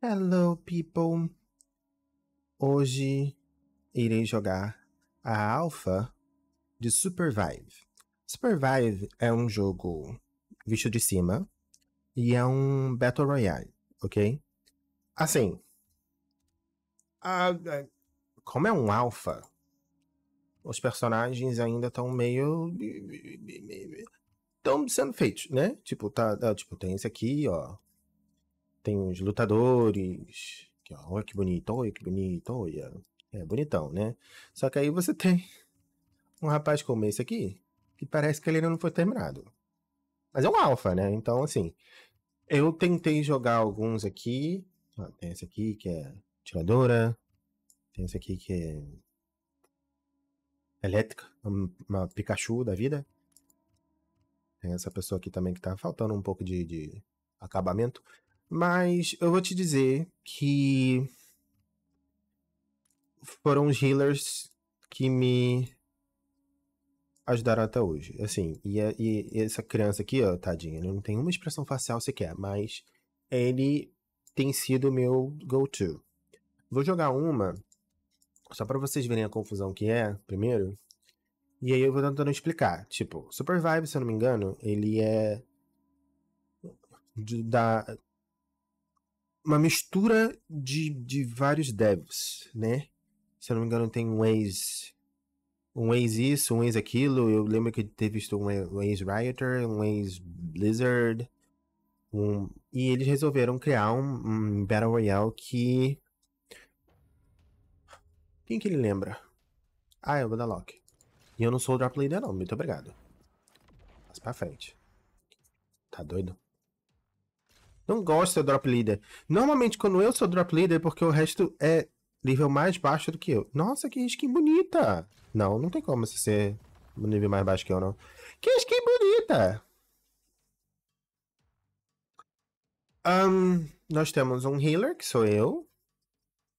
Hello, people! Hoje irei jogar a Alpha de Supervive. Supervive é um jogo visto de cima e é um Battle Royale, ok? Assim, a, a, como é um Alpha, os personagens ainda estão meio. estão sendo feitos, né? Tipo, tá, tá, tipo, tem esse aqui, ó tem uns lutadores. Que, olha que bonito, olha que bonito, olha. É bonitão, né? Só que aí você tem um rapaz como esse aqui, que parece que ele ainda não foi terminado. Mas é um alfa, né? Então, assim, eu tentei jogar alguns aqui. tem esse aqui que é tiradora. Tem esse aqui que é elétrica, uma Pikachu da vida. Tem essa pessoa aqui também que tá faltando um pouco de, de acabamento. Mas eu vou te dizer que foram os healers que me ajudaram até hoje. Assim, e, e, é, e essa criança aqui, ó, tadinha, né? não tem uma expressão facial sequer, mas ele tem sido meu go-to. Vou jogar uma, só para vocês verem a confusão que é, primeiro. E aí eu vou tentando explicar. Tipo, Super Vibe, se eu não me engano, ele é da uma mistura de, de vários devs, né? Se eu não me engano, tem um ex. Um ex isso, um ex aquilo. Eu lembro que ter visto um ex Rioter, um ex Blizzard. Um, e eles resolveram criar um, um Battle Royale que. Quem que ele lembra? Ah, é o Badalock. E eu não sou o Drop Leader, não. Muito obrigado. Mas pra frente. Tá doido? Não gosto de ser drop leader. Normalmente, quando eu sou drop leader, é porque o resto é nível mais baixo do que eu. Nossa, que skin bonita! Não, não tem como você ser no nível mais baixo que eu, não. Que skin bonita! Um, nós temos um healer, que sou eu.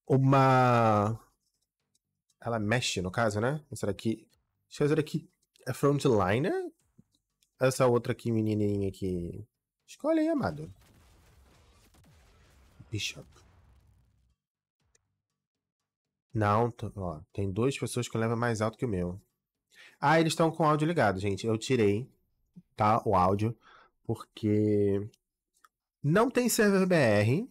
Uma... Ela mexe, no caso, né? Essa daqui... Deixa eu ver aqui. É frontliner? Essa outra aqui, menininha aqui... Escolhe aí, amado. Bishop. Não, ó, tem duas pessoas que levam mais alto que o meu. Ah, eles estão com o áudio ligado, gente. Eu tirei, tá, o áudio, porque não tem server BR,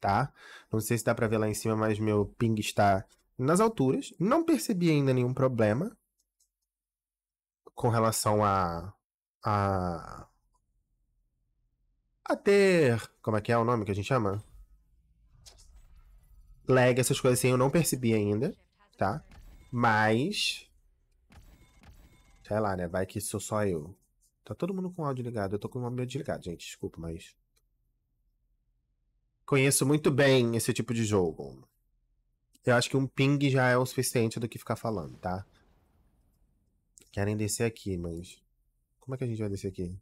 tá? Não sei se dá para ver lá em cima, mas meu ping está nas alturas. Não percebi ainda nenhum problema com relação a, a a ter. Como é que é o nome que a gente chama? Lag, essas coisas assim, eu não percebi ainda, tá? Mas. Sei lá, né? Vai que sou só eu. Tá todo mundo com áudio ligado. Eu tô com o áudio desligado, gente. Desculpa, mas. Conheço muito bem esse tipo de jogo. Eu acho que um ping já é o suficiente do que ficar falando, tá? Querem descer aqui, mas. Como é que a gente vai descer aqui?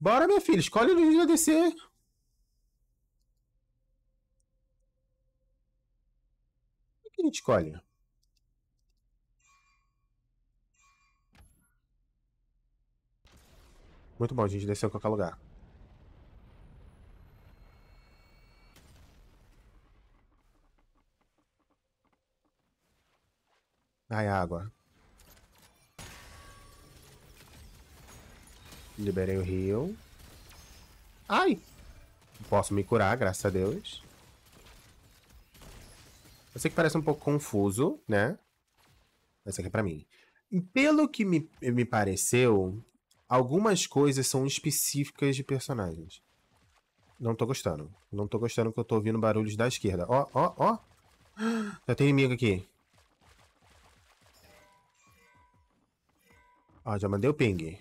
Bora, minha filha, escolhe o Luiz da DC. O que a gente escolhe? Muito bom, a gente desceu em qualquer lugar. Ai, água. Liberei o rio. Ai! Posso me curar, graças a Deus. Eu sei que parece um pouco confuso, né? Mas isso aqui é pra mim. pelo que me, me pareceu, algumas coisas são específicas de personagens. Não tô gostando. Não tô gostando que eu tô ouvindo barulhos da esquerda. Ó, ó, ó. Já tem inimigo aqui. Ó, já mandei o ping.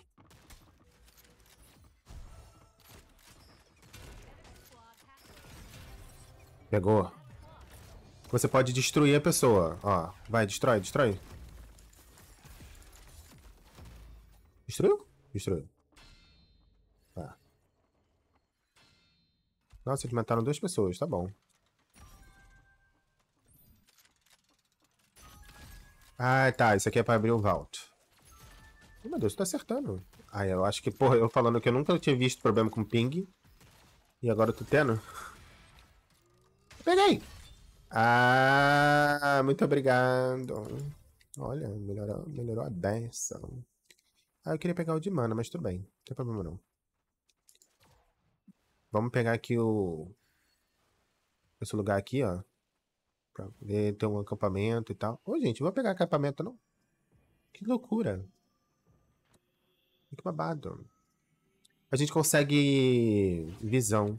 Pegou. Você pode destruir a pessoa. Ó, vai, destrói, destrói. Destruiu? Destruiu. Tá. Nossa, eles mataram duas pessoas, tá bom. Ah, tá. Isso aqui é pra abrir o vault. Meu Deus, tá acertando. Ah, eu acho que, porra, eu falando que eu nunca tinha visto problema com ping. E agora eu tô tendo. Peguei! Ah, muito obrigado. Olha, melhorou, melhorou a benção. Ah, eu queria pegar o de mana, mas tudo bem. Não tem problema não. Vamos pegar aqui o... Esse lugar aqui, ó. Pra ver, ter um acampamento e tal. Ô, gente, vou pegar acampamento, não? Que loucura. Que babado. A gente consegue visão.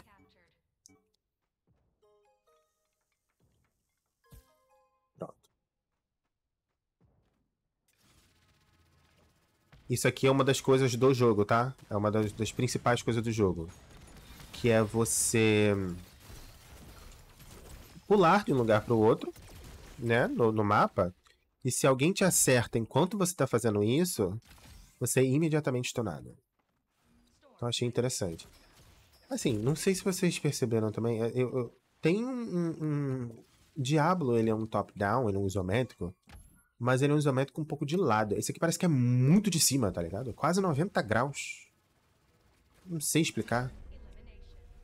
Isso aqui é uma das coisas do jogo, tá? É uma das, das principais coisas do jogo. Que é você pular de um lugar para o outro, né? No, no, mapa. E se alguém te acerta enquanto você está fazendo isso, você é imediatamente stunado. Então achei interessante. Assim, não sei se vocês perceberam também. É, eu, eu tem um, um, um, Diablo, ele é um top-down, ele é um isométrico mas ele é um isométrico um pouco de lado. Esse aqui parece que é muito de cima, tá ligado? Quase 90 graus. Não sei explicar.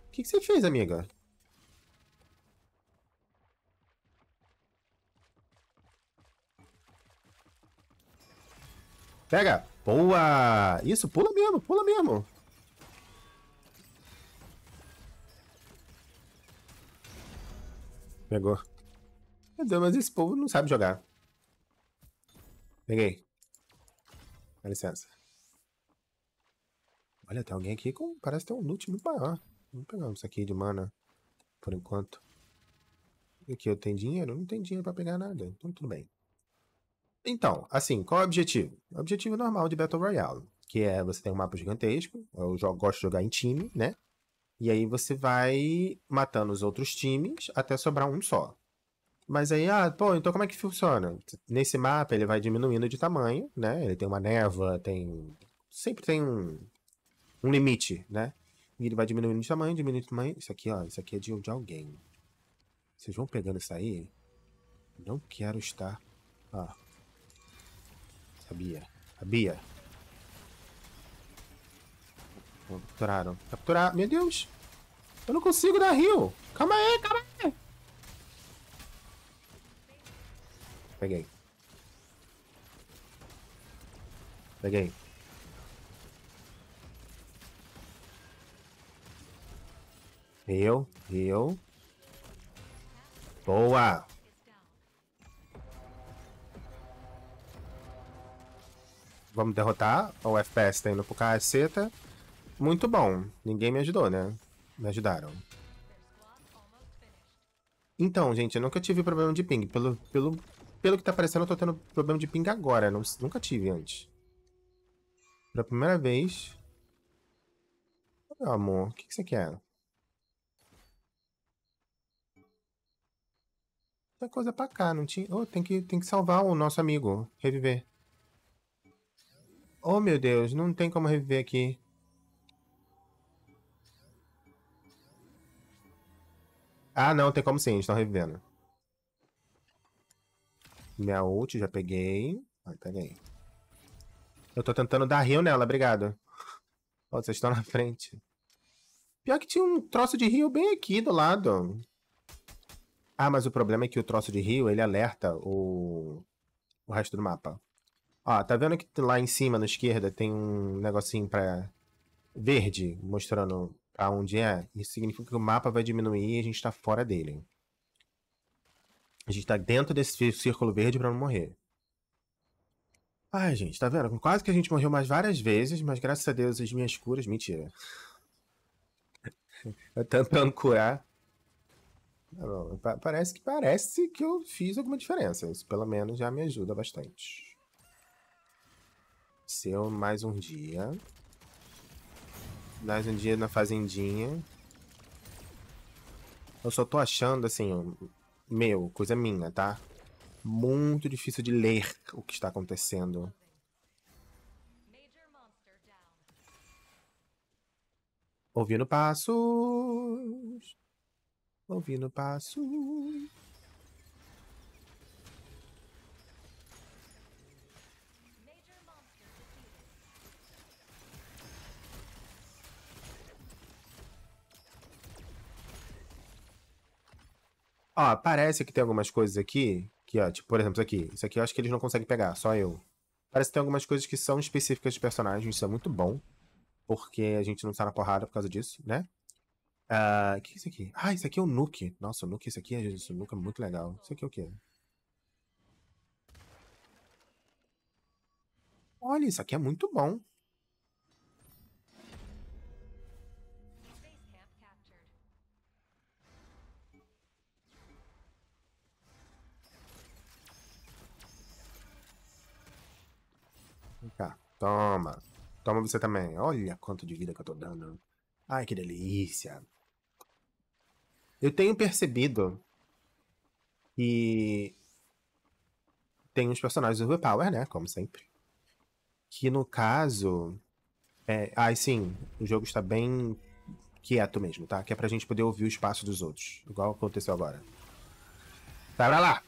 O que, que você fez, amiga? Pega! Boa! Isso, pula mesmo, pula mesmo. Pegou. Meu Deus, mas esse povo não sabe jogar. Peguei. Dá licença. Olha, tem alguém aqui com... Parece ter um loot muito maior. Vamos pegar isso aqui de mana. Por enquanto. E aqui eu tenho dinheiro? Não tenho dinheiro pra pegar nada. Então tudo bem. Então, assim, qual é o objetivo? O objetivo normal de Battle Royale. Que é, você tem um mapa gigantesco. Eu jogo, gosto de jogar em time, né? E aí você vai matando os outros times até sobrar um só. Mas aí, ah, pô, então como é que funciona? Nesse mapa ele vai diminuindo de tamanho, né? Ele tem uma neva, tem. Sempre tem um, um limite, né? E ele vai diminuindo de tamanho, diminuindo de tamanho. Isso aqui, ó, isso aqui é de, de alguém. Vocês vão pegando isso aí? Não quero estar. Ah. Sabia. Sabia. Capturaram. Capturaram. Meu Deus! Eu não consigo dar rio! Calma aí, calma aí! Peguei. Peguei. Eu, eu. Boa! Vamos derrotar. O FPS tá indo pro caceta. Muito bom. Ninguém me ajudou, né? Me ajudaram. Então, gente, eu nunca tive problema de ping. Pelo, pelo pelo que tá aparecendo, eu tô tendo problema de ping agora. Não, nunca tive antes. Pela primeira vez. Meu amor, o que, que você quer? Tem coisa pra cá, não tinha... Oh, tem que, tem que salvar o nosso amigo. Reviver. Oh, meu Deus, não tem como reviver aqui. Ah, não, tem como sim, estão revivendo. Minha ult, já peguei. vai peguei. Eu tô tentando dar rio nela, obrigado. oh, vocês estão na frente. Pior que tinha um troço de rio bem aqui do lado. Ah, mas o problema é que o troço de rio, ele alerta o, o resto do mapa. Ó, tá vendo que lá em cima, na esquerda, tem um negocinho pra... verde, mostrando pra onde é? Isso significa que o mapa vai diminuir e a gente tá fora dele. A gente tá dentro desse círculo verde para não morrer. Ai, gente, tá vendo? Quase que a gente morreu mais várias vezes, mas graças a Deus as minhas curas. Mentira. Eu tentando curar. Tá parece que parece que eu fiz alguma diferença. Isso pelo menos já me ajuda bastante. Seu mais um dia. Mais um dia na fazendinha. Eu só tô achando, assim, meu, coisa minha, tá? Muito difícil de ler o que está acontecendo. Ouvindo passos. Ouvindo passos. Ó, parece que tem algumas coisas aqui, que, ó, tipo, por exemplo, isso aqui. Isso aqui eu acho que eles não conseguem pegar, só eu. Parece que tem algumas coisas que são específicas de personagens, isso é muito bom. Porque a gente não está na porrada por causa disso, né? Ah, o uh, que é isso aqui? Ah, isso aqui é o Nuke. Nossa, o Nuke, isso aqui é, isso, o Nuke é muito legal. Isso aqui é o quê? Olha, isso aqui é muito bom. Tá, toma. Toma você também. Olha quanto de vida que eu tô dando. Ai, que delícia. Eu tenho percebido que tem uns personagens overpower, né? Como sempre. Que no caso. É... Ai, ah, sim, o jogo está bem quieto mesmo, tá? Que é pra gente poder ouvir o espaço dos outros. Igual aconteceu agora. Vai pra lá!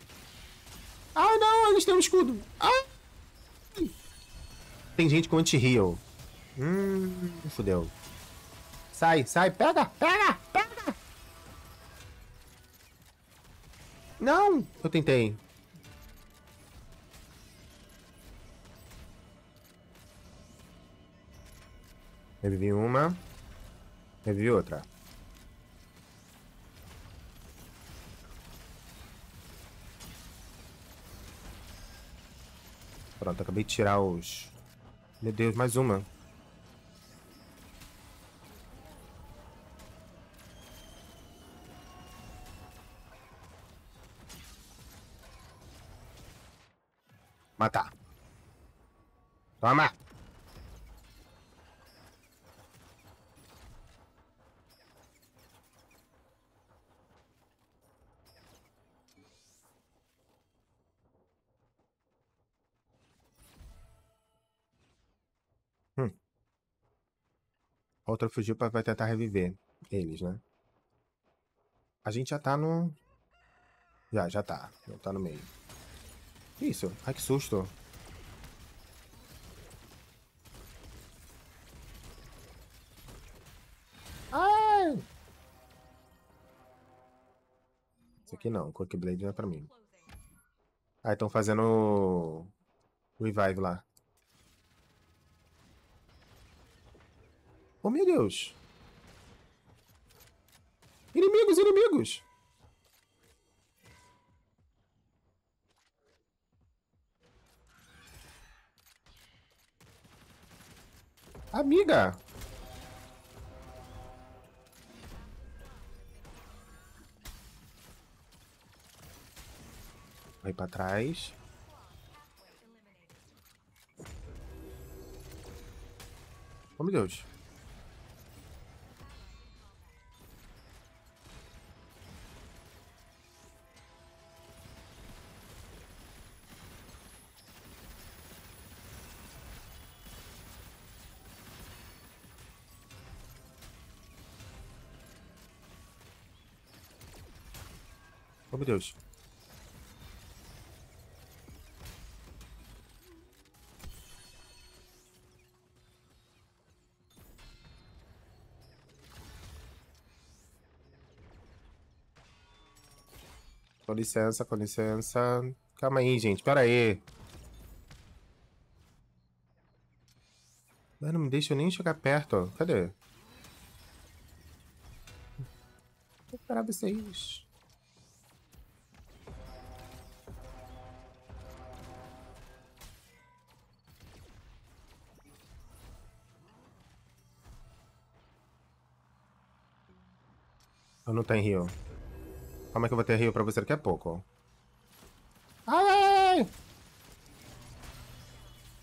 Ai, não! Eles têm um escudo! Ai! tem gente com anti-heal. Hum, fudeu. Sai, sai, pega, pega, pega! Não! Eu tentei. Revivi uma. Revivi outra. Pronto, acabei de tirar os meu Deus, mais uma. Matar. Toma! Outro outra fugiu pra, vai tentar reviver eles, né? A gente já tá no... Já, já tá. Já tá no meio. isso? Ai, que susto. Ai! Ah! Isso aqui não. Quick Blade não é pra mim. Ah, estão fazendo... Revive lá. Oh, meu Deus. Inimigos, inimigos. Amiga. Vai para trás. Oh, meu Deus. Oh, meu Deus. Com licença, com licença. Calma aí, gente. Pera aí. Mas não me deixa nem chegar perto. Cadê? Vou parar vocês. Eu não tenho rio. Como é que eu vou ter rio pra você daqui a pouco? Ai!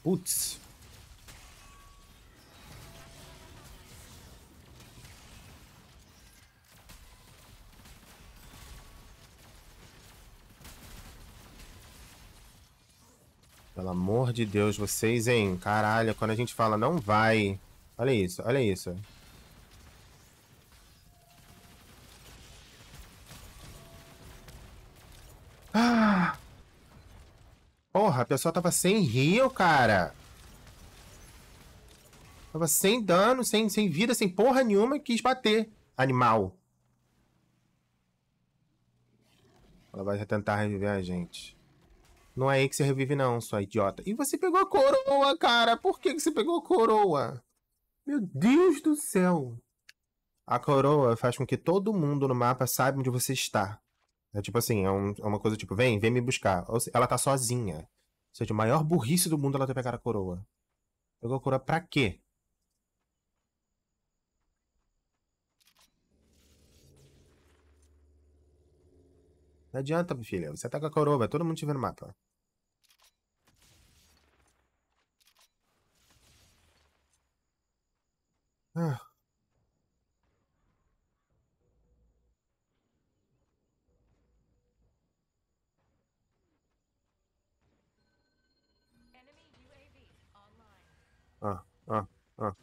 Putz. Pelo amor de Deus, vocês, hein? Caralho, quando a gente fala não vai. Olha isso, olha isso. pessoal tava sem rio, cara. Tava sem dano, sem, sem vida, sem porra nenhuma e quis bater. Animal. Ela vai tentar reviver a gente. Não é aí que você revive não, sua idiota. E você pegou a coroa, cara. Por que, que você pegou a coroa? Meu Deus do céu. A coroa faz com que todo mundo no mapa saiba onde você está. É tipo assim, é, um, é uma coisa tipo, vem, vem me buscar. Ela tá sozinha seja, a maior burrice do mundo é ela ter pegado a coroa. Pegou a coroa pra quê? Não adianta, filha. Você tá com a coroa, vai todo mundo te vendo no mapa. Ah, Ah, ah, ah.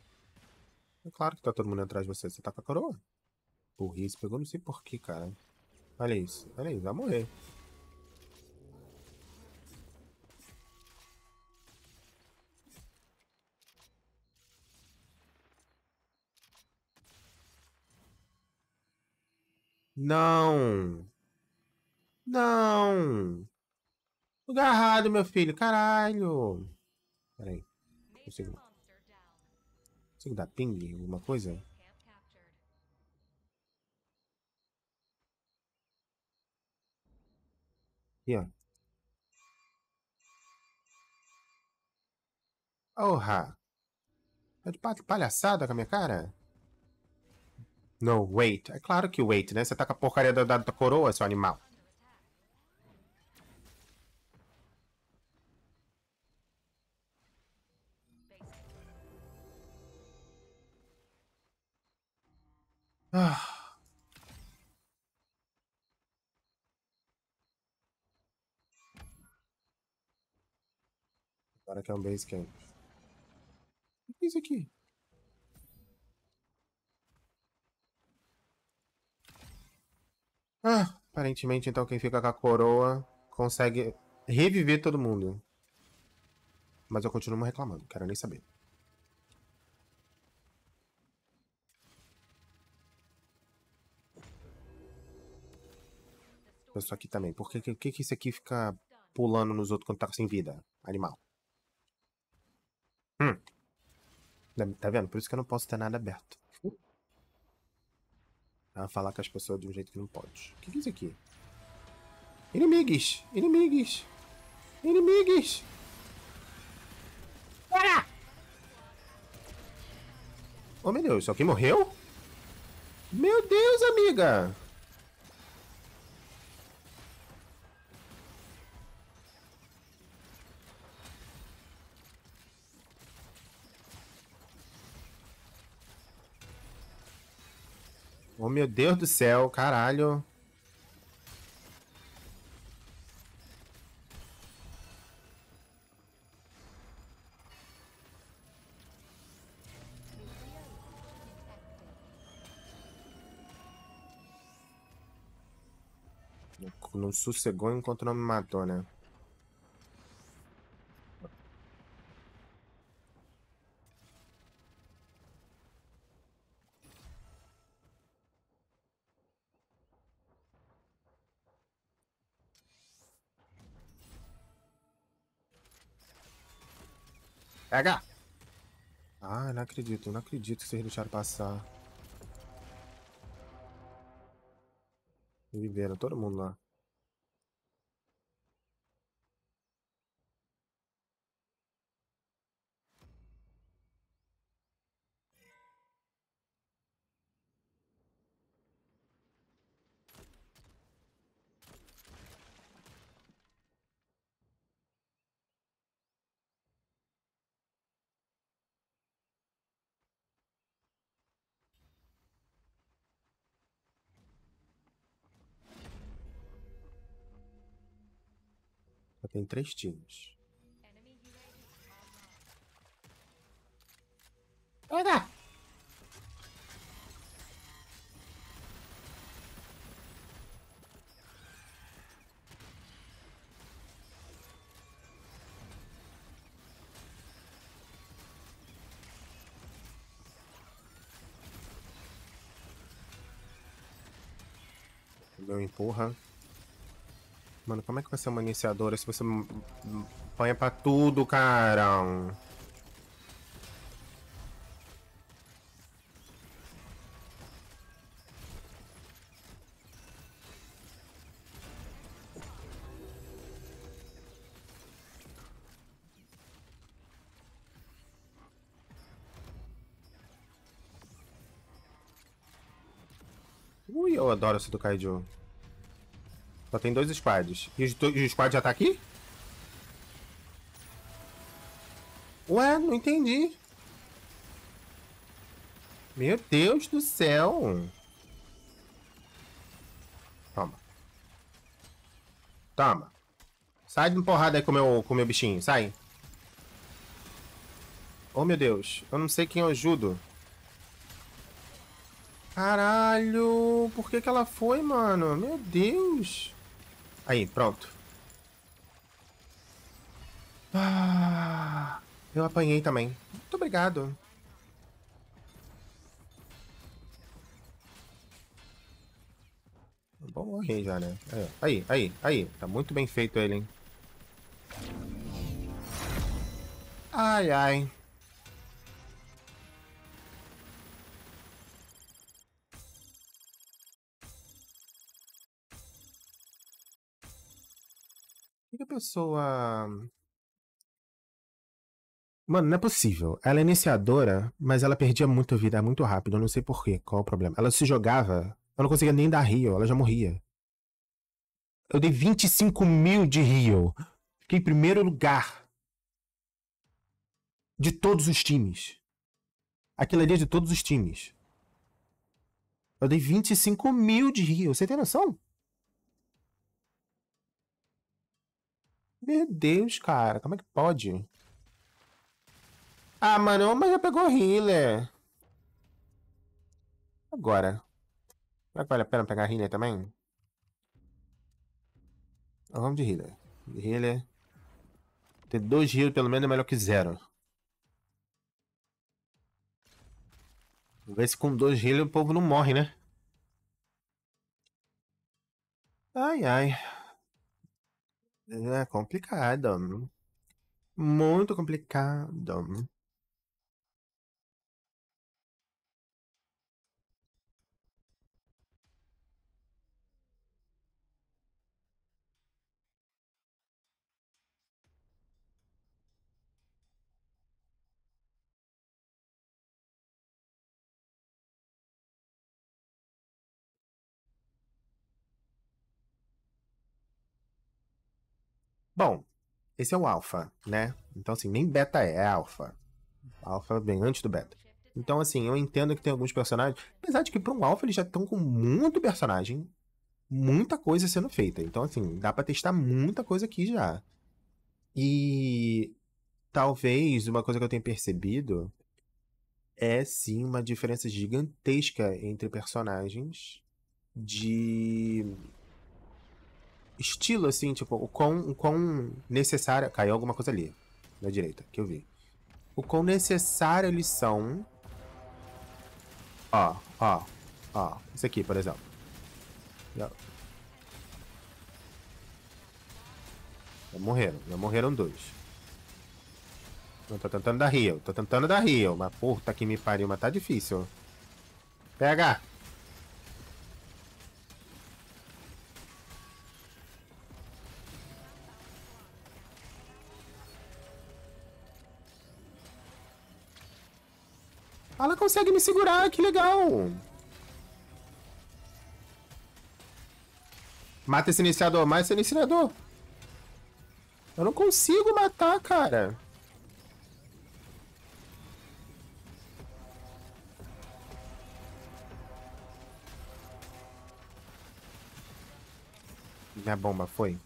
É claro que tá todo mundo atrás de você. Você tá com a coroa? Burrice, pegou não sei porquê, cara. Olha isso, olha isso, vai morrer. Não! Não! Lugar errado, meu filho, caralho! Peraí, aí, um segundo. Consigo dar ping? Alguma coisa? Aqui, ó. Porra! Tá de palhaçada com a minha cara? No, wait. É claro que wait, né? Você tá com a porcaria da, da, da coroa, seu animal. Ah. Agora que é um base camp. O que é isso aqui? Ah, aparentemente então quem fica com a coroa consegue reviver todo mundo. Mas eu continuo reclamando, quero nem saber. pessoa aqui também. Por que, que, que isso aqui fica pulando nos outros quando tá sem vida? Animal. Hum. Tá, tá vendo? Por isso que eu não posso ter nada aberto. A hum. é falar com as pessoas de um jeito que não pode. O que, que é isso aqui? Inimigos! Inimigos! Inimigos! Para! Ah! Oh meu Deus, alguém morreu? Meu Deus, amiga! Oh, meu Deus do céu, caralho. Não sossegou enquanto não me matou, né? acredito, não acredito que vocês deixaram passar. Liberam todo mundo lá. tem três times. Olha! Meu empurra. Mano, como é que vai ser é uma iniciadora se você apanha pra tudo, carão? Ui, eu adoro esse do Kaiju. Só tem dois squads. E o, o squad já tá aqui? Ué, não entendi. Meu Deus do céu. Toma. Toma. Sai de porrada aí com meu, o meu bichinho. Sai. Oh, meu Deus. Eu não sei quem eu ajudo. Caralho. Por que que ela foi, mano? Meu Deus. Aí, pronto. Ah, eu apanhei também. Muito obrigado. Vou morrer já, né? Aí, aí, aí. Tá muito bem feito ele, hein? Ai, ai. que a pessoa. Mano, não é possível. Ela é iniciadora, mas ela perdia muito vida muito rápido. Eu não sei porquê. Qual o problema? Ela se jogava. Eu não conseguia nem dar rio. Ela já morria. Eu dei 25 mil de rio. Fiquei em primeiro lugar. De todos os times. Aquilo ali é de todos os times. Eu dei 25 mil de rio. Você tem noção? Meu Deus, cara, como é que pode? Ah, mano, mas já pegou healer. Agora. Será que vale a pena pegar healer também? Então, vamos de healer. De healer. Ter dois healers pelo menos é melhor que zero. Vamos ver se com dois healers o povo não morre, né? Ai, ai. É complicado. Muito complicado. Bom, esse é o alfa, né? Então, assim, nem beta é, é alfa. Alfa vem antes do beta. Então, assim, eu entendo que tem alguns personagens. Apesar de que para um alfa eles já estão com muito personagem, muita coisa sendo feita. Então, assim, dá para testar muita coisa aqui já. E talvez uma coisa que eu tenho percebido é sim uma diferença gigantesca entre personagens de estilo, assim, tipo, o quão, o quão necessária. Caiu alguma coisa ali, na direita, que eu vi. O quão necessária eles são. Ó, ó, ó. Isso aqui, por exemplo. Já... já morreram, já morreram dois. Não tô tentando dar rio, tô tentando dar rio, mas puta que me pariu, mas tá difícil. Pega! Ela consegue me segurar, que legal! Mata esse iniciador, mata esse iniciador. Eu não consigo matar, cara. Minha bomba foi.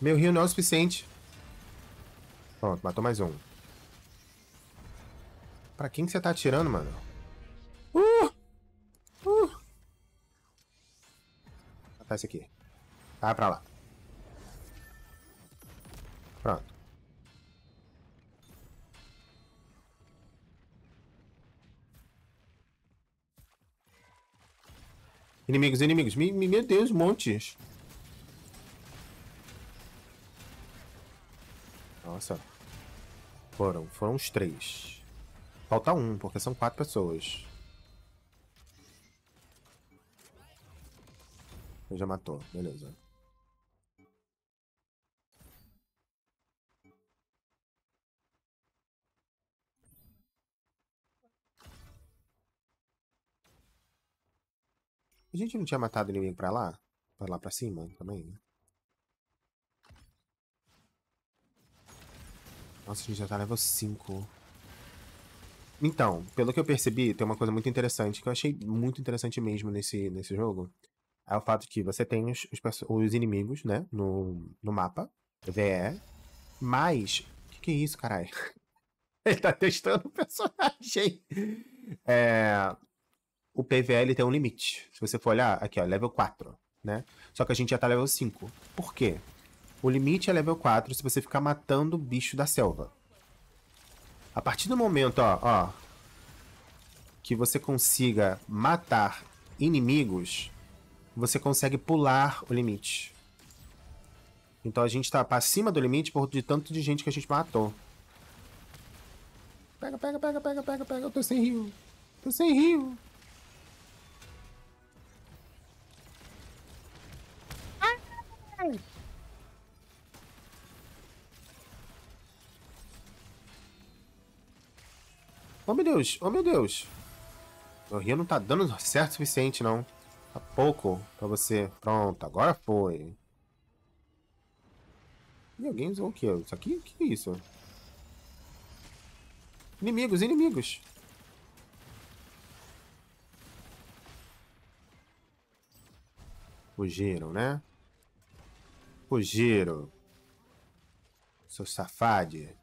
Meu rio não é o suficiente. Pronto, matou mais um. Pra quem que você tá atirando, mano? Uh! Uh! Matar tá, esse aqui. Vai tá, pra lá. Pronto. Inimigos, inimigos. Me, meu Deus, montes. Nossa. Foram, foram os três. Falta um, porque são quatro pessoas. Ele já matou, beleza. A gente não tinha matado ninguém pra lá? Pra lá pra cima também, né? Nossa, a gente já tá level 5. Então, pelo que eu percebi, tem uma coisa muito interessante, que eu achei muito interessante mesmo nesse, nesse jogo. É o fato que você tem os, os, os inimigos, né, no, no mapa, VE, mas... O que, que é isso, caralho? Ele tá testando o personagem. É, o PVL tem um limite. Se você for olhar, aqui ó, level 4, né? Só que a gente já tá level 5. Por quê? O limite é level 4 se você ficar matando o bicho da selva. A partir do momento, ó, ó, que você consiga matar inimigos, você consegue pular o limite. Então a gente tá pra cima do limite por de tanto de gente que a gente matou. Pega, pega, pega, pega, pega, pega. Eu tô sem rio. Tô sem rio. Ah! Oh, meu Deus. Oh, meu Deus. Meu rio não tá dando certo o suficiente, não. Tá pouco pra você. Pronto, agora foi. E alguém usou o quê? Isso aqui? O que é isso? Inimigos, inimigos. Fugiram, né? Fugiram. Seu safade.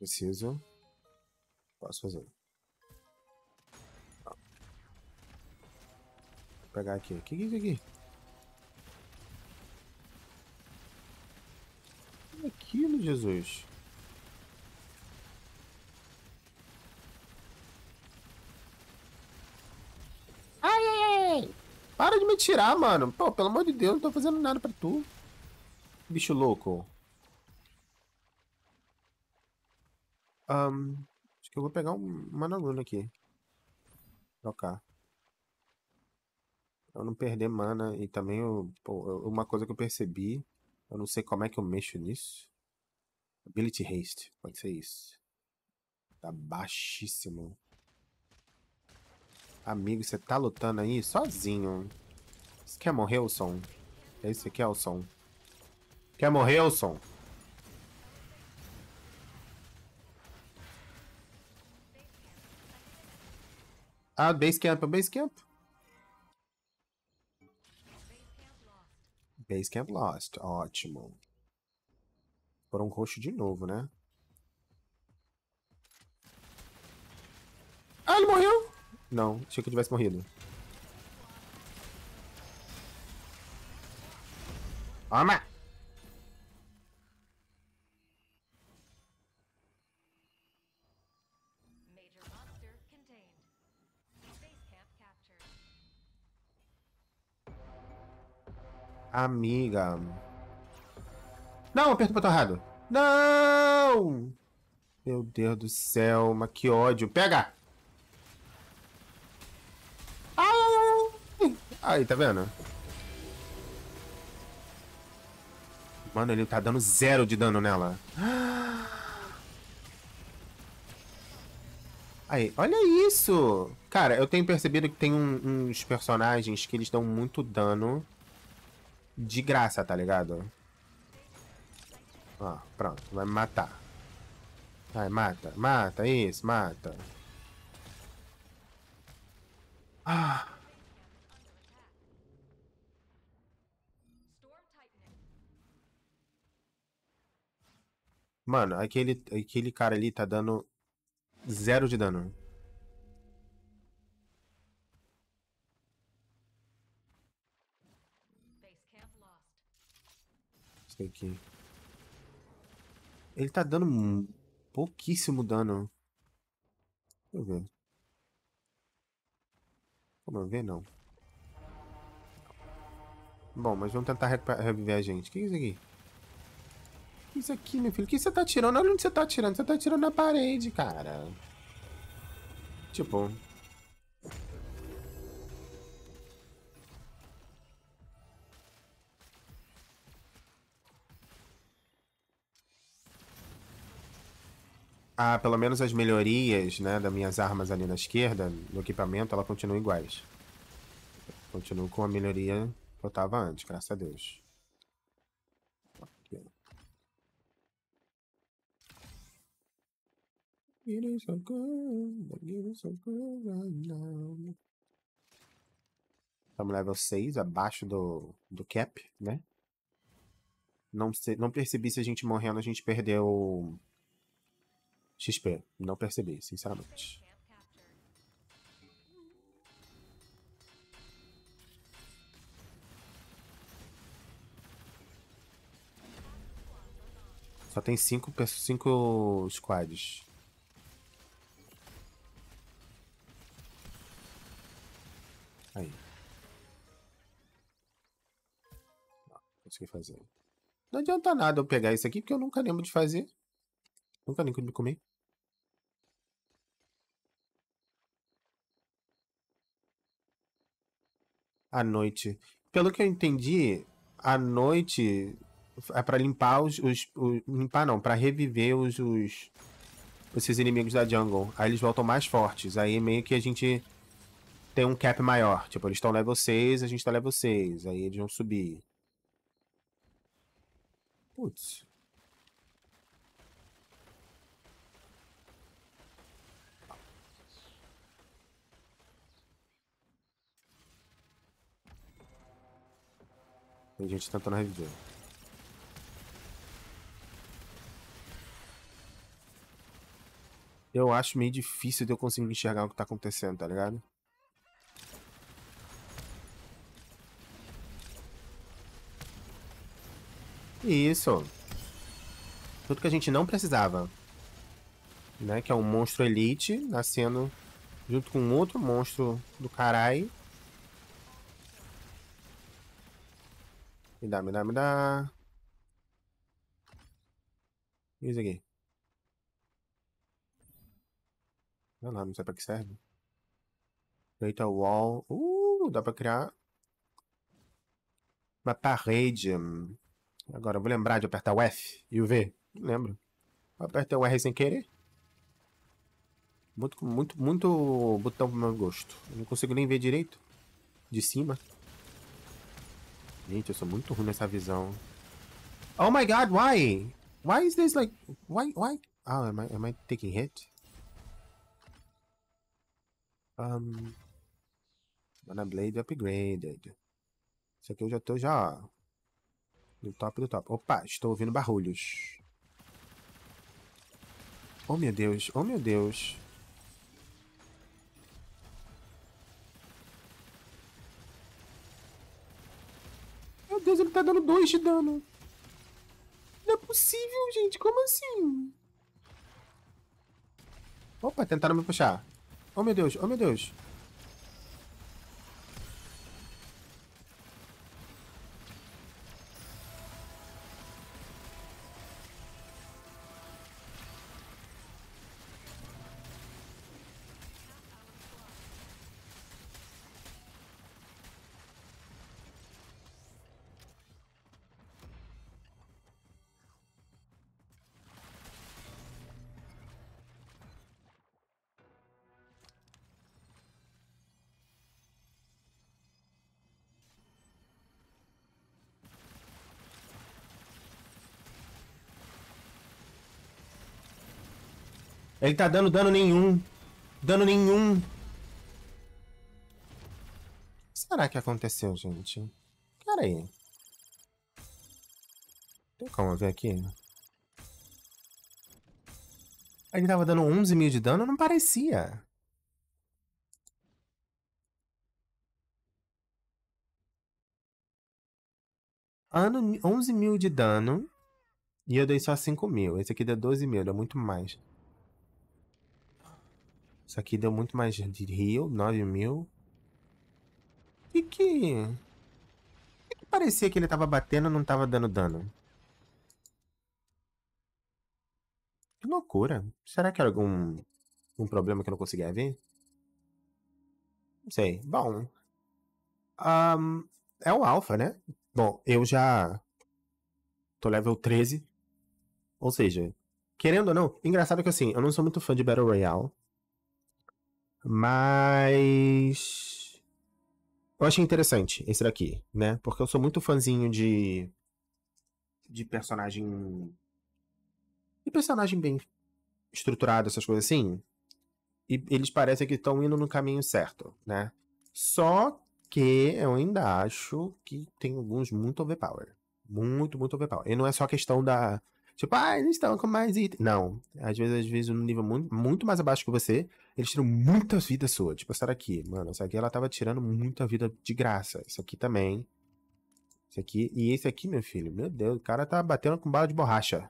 preciso. Posso fazer. Tá. Vou pegar aqui. O que é isso aqui? O que é aquilo, Jesus? Ai, ai, ai! Para de me tirar, mano. Pô, pelo amor de Deus, não tô fazendo nada pra tu. Bicho louco. Um, acho que eu vou pegar um mana Manaluna aqui. Trocar. Pra não perder mana. E também eu, pô, uma coisa que eu percebi. Eu não sei como é que eu mexo nisso. Ability Haste. Pode ser isso. Tá baixíssimo. Amigo, você tá lutando aí sozinho. Você quer morrer, Wilson? É isso que é o som. Quer morrer, Wilson? Ah, base base camp, camp, base camp Lost, ótimo. Foram um roxo de novo, né? Ah, ele morreu! Não, achei que eu tivesse morrido. Toma! Amiga. Não, aperta o botão errado. Não! Meu Deus do céu, mas que ódio. Pega! Aí, tá vendo? Mano, ele tá dando zero de dano nela. Aí, olha isso! Cara, eu tenho percebido que tem um, uns personagens que eles dão muito dano de graça, tá ligado? Ó, pronto, vai me matar. Vai, mata, mata, isso, mata. Ah. Mano, aquele, aquele cara ali tá dando zero de dano. aqui. Ele tá dando pouquíssimo dano. Deixa eu ver. Como eu ver, não. Bom, mas vamos tentar reviver a gente. O que é isso aqui? O que é isso aqui, meu filho? O que você tá atirando? Olha onde você tá atirando. Você tá atirando na parede, cara. Tipo, ah, pelo menos as melhorias, né, das minhas armas ali na esquerda, no equipamento, ela continua iguais. Continuo com a melhoria que eu tava antes, graças a Deus. Estamos level 6, abaixo do, do cap, né? Não, se, não percebi se a gente morrendo, a gente perdeu XP. Não percebi, sinceramente. Só tem cinco, cinco squads. Aí. Não, consegui fazer. Não adianta nada eu pegar isso aqui, porque eu nunca lembro de fazer. Nunca nem comi. à noite. Pelo que eu entendi, à noite é para limpar os, os, os, Limpar não, para reviver os, os. Esses inimigos da jungle. Aí eles voltam mais fortes. Aí meio que a gente tem um cap maior. Tipo, eles estão level 6, a gente tá level 6. Aí eles vão subir. Putz. Tem gente tentando reviver. Eu acho meio difícil de eu conseguir enxergar o que tá acontecendo, tá ligado? Isso. Tudo que a gente não precisava. Né? Que é um monstro elite nascendo junto com outro monstro do caralho. Me dá, me dá, me dá. Isso aqui. Não, não, não sei pra que serve. Create a wall. Uh, dá pra criar uma parede. Agora, eu vou lembrar de apertar o F e o V. Não lembro. Eu apertei o R sem querer. Muito, muito, muito botão pro meu gosto. Eu não consigo nem ver direito. De cima. Gente, eu sou muito ruim nessa visão. Oh my god, why? Why is this like... Why? Why? Oh, am I, am I taking hit? Um... Mana Blade upgraded. Isso aqui eu já tô já... No top do top. Opa, estou ouvindo barulhos. Oh meu Deus, oh meu Deus. Deus, ele tá dando 2 de dano. Não é possível, gente. Como assim? Opa, tentaram me puxar. Oh, meu Deus. Oh, meu Deus. Ele tá dando dano nenhum. Dano nenhum. O que será que aconteceu, gente? Pera aí. Tem como ver aqui? Ele tava dando 11 mil de dano? Não parecia. Ano, 11 mil de dano. E eu dei só 5 mil. Esse aqui deu 12 mil, deu muito mais. Isso aqui deu muito mais de rio, 9 mil. E que... que parecia que ele tava batendo não tava dando dano? Que loucura. Será que era algum um problema que eu não conseguia ver? Não sei. Bom. Um, é o alfa, né? Bom, eu já tô level 13. Ou seja, querendo ou não, engraçado que assim, eu não sou muito fã de Battle Royale. Mas. Eu achei interessante esse daqui, né? Porque eu sou muito fãzinho de. de personagem. de personagem bem estruturado, essas coisas assim. E eles parecem que estão indo no caminho certo, né? Só que eu ainda acho que tem alguns muito overpower. Muito, muito overpower. E não é só a questão da, Tipo, ah, eles estão com mais itens. Não. Às vezes, às vezes, num nível muito, muito mais abaixo que você, eles tiram muita vida sua. Tipo, essa daqui, mano, essa aqui ela tava tirando muita vida de graça. Isso aqui também. Isso aqui. E esse aqui, meu filho, meu Deus, o cara tá batendo com bala de borracha.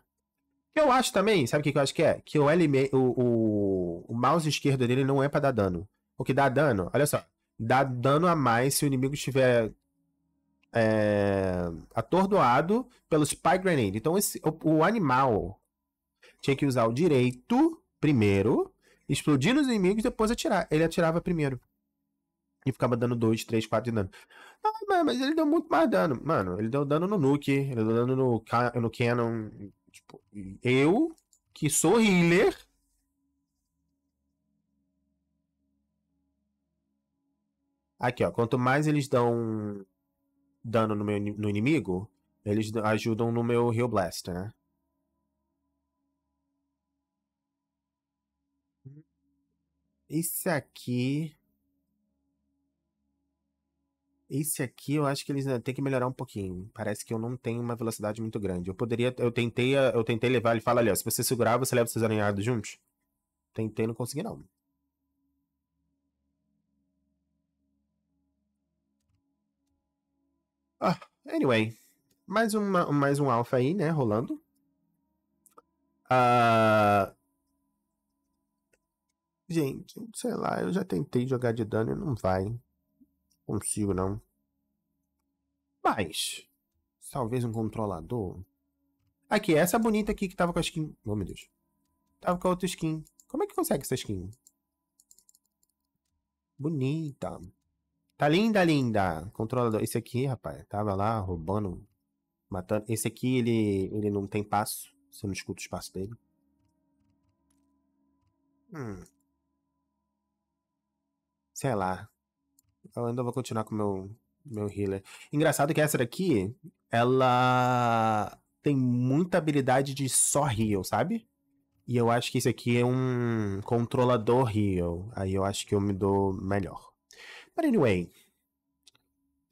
Eu acho também, sabe o que, eu acho que é? Que o, L, o, o, o mouse esquerdo dele não é para dar dano. O que dá dano, olha só, dá dano a mais se o inimigo estiver é, atordoado pelo Spy Grenade. Então, esse, o, o, animal tinha que usar o direito primeiro, explodir nos inimigos e depois atirar. Ele atirava primeiro. E ficava dando 2, 3, 4 de dano. Ah, mas ele deu muito mais dano. Mano, ele deu dano no Nuke, ele deu dano no, no Canon. Tipo, eu, que sou healer, Aqui, ó. Quanto mais eles dão dano no, meu, no inimigo, eles ajudam no meu Heal Blast, né? Esse aqui... Esse aqui eu acho que eles têm que melhorar um pouquinho. Parece que eu não tenho uma velocidade muito grande. Eu poderia... Eu tentei, eu tentei levar... Ele fala ali, ó. Se você segurar, você leva seus aranhados juntos. Tentei, não consegui não. Ah, anyway, mais, uma, mais um alfa aí, né, rolando. Ah, gente, sei lá, eu já tentei jogar de dano e não vai. Consigo, não. Mas, talvez um controlador. Aqui, essa bonita aqui que tava com a skin... Oh, meu Deus. Tava com a outra skin. Como é que consegue essa skin? Bonita. Tá linda, linda. Controlador. Esse aqui, rapaz, tava lá roubando, matando. Esse aqui, ele, ele não tem passo. Você não escuta o espaço dele. Hum. Sei lá. Eu ainda vou continuar com o meu, meu healer. Engraçado que essa daqui, ela tem muita habilidade de só heal, sabe? E eu acho que esse aqui é um controlador heal. Aí eu acho que eu me dou melhor. But anyway,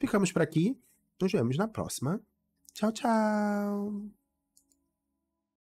ficamos por aqui. Nos vemos na próxima. Tchau, tchau!